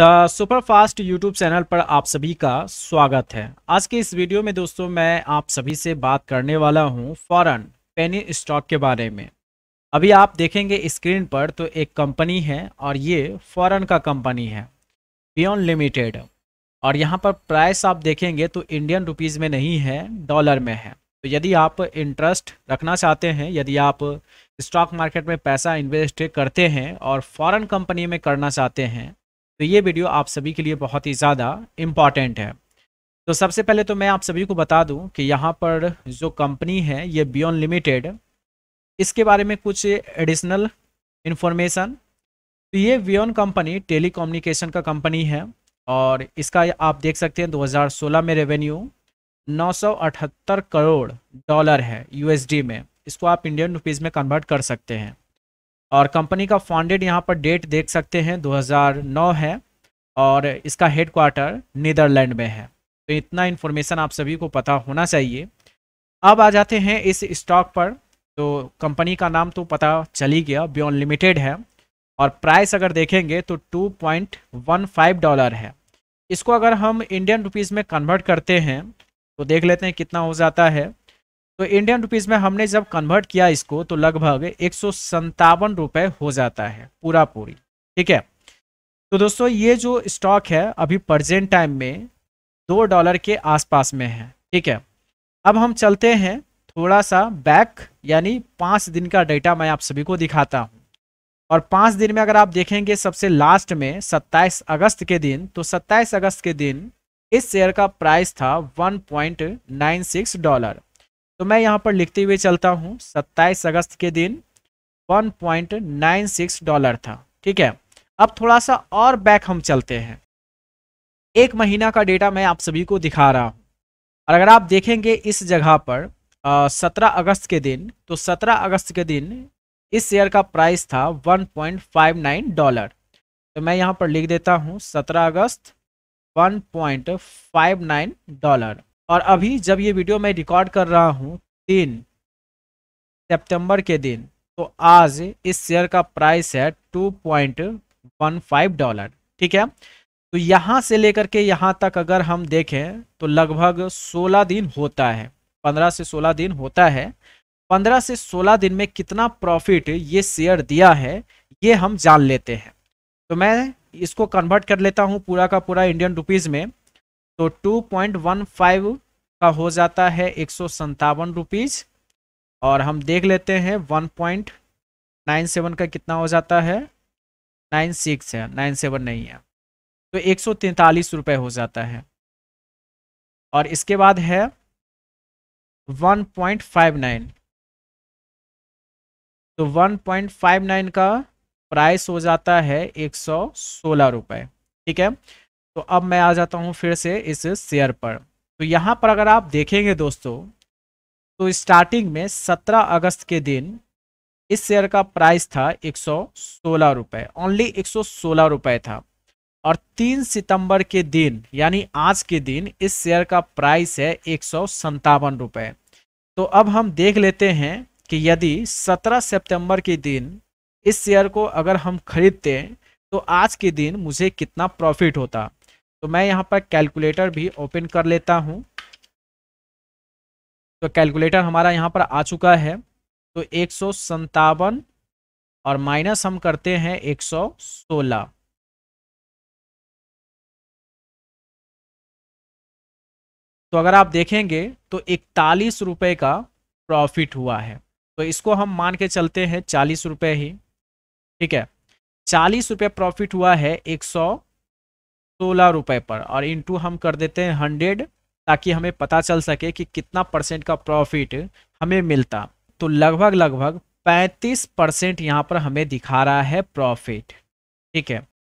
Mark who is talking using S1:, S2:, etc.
S1: the superfast YouTube channel पर आप सभी का स्वागत है आज के इस वीडियो में दोस्तों मैं आप सभी से बात करने वाला हूं फॉरन पेनी स्टॉक के बारे में अभी आप देखेंगे स्क्रीन पर तो एक कंपनी है और ये फॉरन का कंपनी है बियॉन लिमिटेड और यहाँ पर प्राइस आप देखेंगे तो इंडियन रुपीज़ में नहीं है डॉलर में है तो यदि आप इंटरेस्ट रखना चाहते हैं यदि आप स्टॉक मार्केट में पैसा इन्वेस्ट करते हैं और फॉरेन कंपनी में करना चाहते हैं तो ये वीडियो आप सभी के लिए बहुत ही ज़्यादा इम्पॉर्टेंट है तो सबसे पहले तो मैं आप सभी को बता दूं कि यहाँ पर जो कंपनी है ये बियॉन लिमिटेड इसके बारे में कुछ एडिशनल इन्फॉर्मेशन तो ये बियॉन कंपनी टेली का कंपनी है और इसका आप देख सकते हैं 2016 में रेवेन्यू 978 करोड़ डॉलर है यूएसडी में इसको आप इंडियन रुपीज़ में कन्वर्ट कर सकते हैं और कंपनी का फाउंडेड यहाँ पर डेट देख सकते हैं 2009 है और इसका हेडक्वार्टर नीदरलैंड में है तो इतना इन्फॉर्मेशन आप सभी को पता होना चाहिए अब आ जाते हैं इस स्टॉक पर तो कंपनी का नाम तो पता चल ही गया बियॉन लिमिटेड है और प्राइस अगर देखेंगे तो 2.15 डॉलर है इसको अगर हम इंडियन रुपीज़ में कन्वर्ट करते हैं तो देख लेते हैं कितना हो जाता है तो इंडियन रुपीज में हमने जब कन्वर्ट किया इसको तो लगभग एक रुपए हो जाता है पूरा पूरी ठीक है तो दोस्तों ये जो स्टॉक है अभी प्रजेंट टाइम में दो डॉलर के आसपास में है ठीक है अब हम चलते हैं थोड़ा सा बैक यानी पाँच दिन का डेटा मैं आप सभी को दिखाता हूँ और पाँच दिन में अगर आप देखेंगे सबसे लास्ट में 27 अगस्त के दिन तो 27 अगस्त के दिन इस शेयर का प्राइस था 1.96 डॉलर तो मैं यहाँ पर लिखते हुए चलता हूँ सत्ताईस अगस्त के दिन 1.96 डॉलर था ठीक है अब थोड़ा सा और बैक हम चलते हैं एक महीना का डेटा मैं आप सभी को दिखा रहा हूँ और अगर आप देखेंगे इस जगह पर सत्रह अगस्त के दिन तो सत्रह अगस्त के दिन इस शेयर का प्राइस था 1.59 डॉलर तो मैं यहाँ पर लिख देता हूँ सत्रह अगस्त 1.59 डॉलर और अभी जब ये वीडियो मैं रिकॉर्ड कर रहा हूँ तीन सितंबर के दिन तो आज इस शेयर का प्राइस है two point one five dollar ठीक है तो यहाँ से लेकर के यहाँ तक अगर हम देखें तो लगभग सोलह दिन होता है पंद्रह से सोलह दिन होता है पंद्रह से सोलह दिन में कितना प्रॉफिट ये शेयर दिया है ये हम जान लेते हैं तो मैं इसको कन्वर्ट कर लेता हूँ पूरा का पूरा इंडियन रुपीज़ में तो टू पॉइंट वन फाइव का हो जाता है एक सौ संतावन रुपीज़ और हम देख लेते हैं वन पॉइंट नाइन सेवन का कितना हो जाता है नाइन सिक्स है नाइन सेवन नहीं है तो एक सौ तैंतालीस रुपये हो जाता है और इसके बाद है वन पॉइंट फाइव नाइन तो वन पॉइंट फाइव नाइन का प्राइस हो जाता है एक सौ सोलह रुपये ठीक है तो अब मैं आ जाता हूँ फिर से इस शेयर पर तो यहाँ पर अगर आप देखेंगे दोस्तों तो स्टार्टिंग में 17 अगस्त के दिन इस शेयर का प्राइस था एक सौ रुपये ओनली एक सौ रुपये था और 3 सितंबर के दिन यानी आज के दिन इस शेयर का प्राइस है एक सौ रुपये तो अब हम देख लेते हैं कि यदि 17 सितंबर के दिन इस शेयर को अगर हम खरीदते तो आज के दिन मुझे कितना प्रॉफिट होता तो मैं यहाँ पर कैलकुलेटर भी ओपन कर लेता हूँ तो कैलकुलेटर हमारा यहाँ पर आ चुका है तो एक सौ संतावन और माइनस हम करते हैं एक सौ सोलह तो अगर आप देखेंगे तो इकतालीस रुपये का प्रॉफिट हुआ है तो इसको हम मान के चलते हैं चालीस रुपये ही ठीक है चालीस रुपये प्रॉफिट हुआ है एक सौ सोलह रुपए पर और इनटू हम कर देते हैं हंड्रेड ताकि हमें पता चल सके कि कितना परसेंट का प्रॉफिट हमें मिलता तो लगभग लगभग पैंतीस परसेंट यहाँ पर हमें दिखा रहा है प्रॉफिट ठीक है